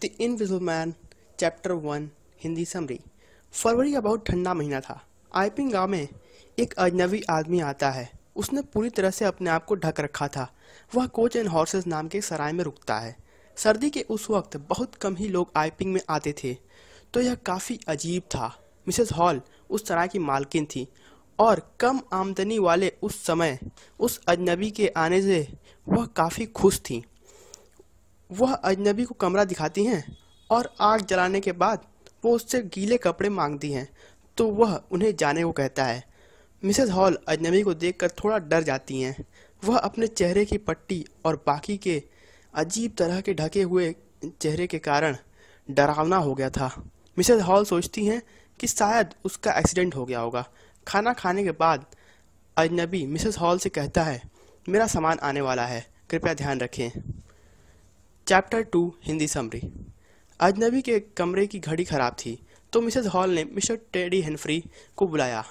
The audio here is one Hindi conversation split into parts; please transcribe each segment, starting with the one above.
the invisible man chapter one Hindi summary फरवरी का बहुत ठंडा महीना था आईपिंग गांव में एक अजनबी आदमी आता है उसने पूरी तरह से अपने आप को ढक रखा था वह कोच एंड हॉर्सेस नाम के सराय में रुकता है सर्दी के उस वक्त बहुत कम ही लोग आईपिंग में आते थे तो यह काफ़ी अजीब था मिसेस हॉल उस सराय की मालकिन थी और कम आमदनी वाले उस समय उस अजनबी के आने से वह काफ़ी खुश थी वह अजनबी को कमरा दिखाती हैं और आग जलाने के बाद वो उससे गीले कपड़े मांगती हैं तो वह उन्हें जाने को कहता है मिसेस हॉल अजनबी को देखकर थोड़ा डर जाती हैं वह अपने चेहरे की पट्टी और बाकी के अजीब तरह के ढके हुए चेहरे के कारण डरावना हो गया था मिसेज हॉल सोचती हैं कि शायद उसका एक्सीडेंट हो गया होगा खाना खाने के बाद अजनबी मिसेस हॉल से कहता है मेरा सामान आने वाला है कृपया ध्यान रखें चैप्टर टू हिंदी समरी अजनबी के कमरे की घड़ी खराब थी तो मिसेस हॉल ने मिस्टर टेडी हेनफ्री को बुलाया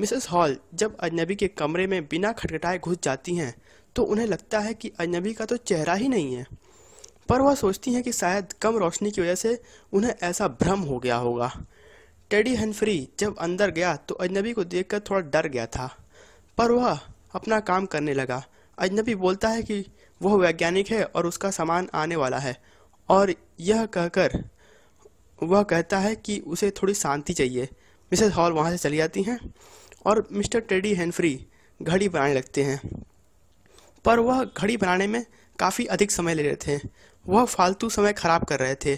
मिसेस हॉल जब अजनबी के कमरे में बिना खटखटाए घुस जाती हैं तो उन्हें लगता है कि अजनबी का तो चेहरा ही नहीं है पर वह सोचती हैं कि शायद कम रोशनी की वजह से उन्हें ऐसा भ्रम हो गया होगा टेडी हेनफ्री जब अंदर गया तो अजनबी को देखकर थोड़ा डर गया था पर वह अपना काम करने लगा अजनबी बोलता है कि वह वैज्ञानिक है और उसका सामान आने वाला है और यह कहकर वह कहता है कि उसे थोड़ी शांति चाहिए मिसेस हॉल वहाँ से चली जाती हैं और मिस्टर टेडी हैनफ्री घड़ी बनाने लगते हैं पर वह घड़ी बनाने में काफ़ी अधिक समय ले रहे थे वह फालतू समय खराब कर रहे थे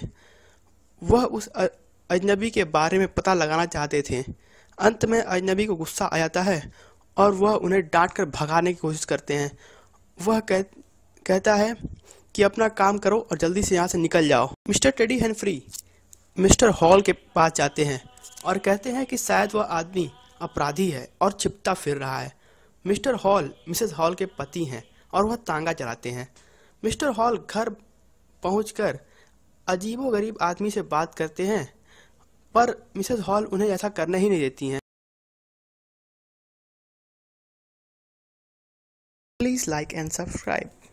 वह उस अजनबी के बारे में पता लगाना चाहते थे अंत में अजनबी को गुस्सा आ जाता है और वह उन्हें डांट कर भगाने की कोशिश करते हैं वह कह कहता है कि अपना काम करो और जल्दी से यहाँ से निकल जाओ Mr Teddy Henfrey Mr Hall के पास जाते हैं और कहते हैं कि शायद वह आदमी अपराधी है और छिपता फिर रहा है मिस्टर हॉल मिसेस हॉल के पति हैं और वह तांगा चलाते हैं मिस्टर हॉल घर अजीबो अजीबोगरीब आदमी से बात करते हैं पर मिसेस हॉल उन्हें ऐसा करने ही नहीं देती हैं प्लीज़ लाइक एंड सब्सक्राइब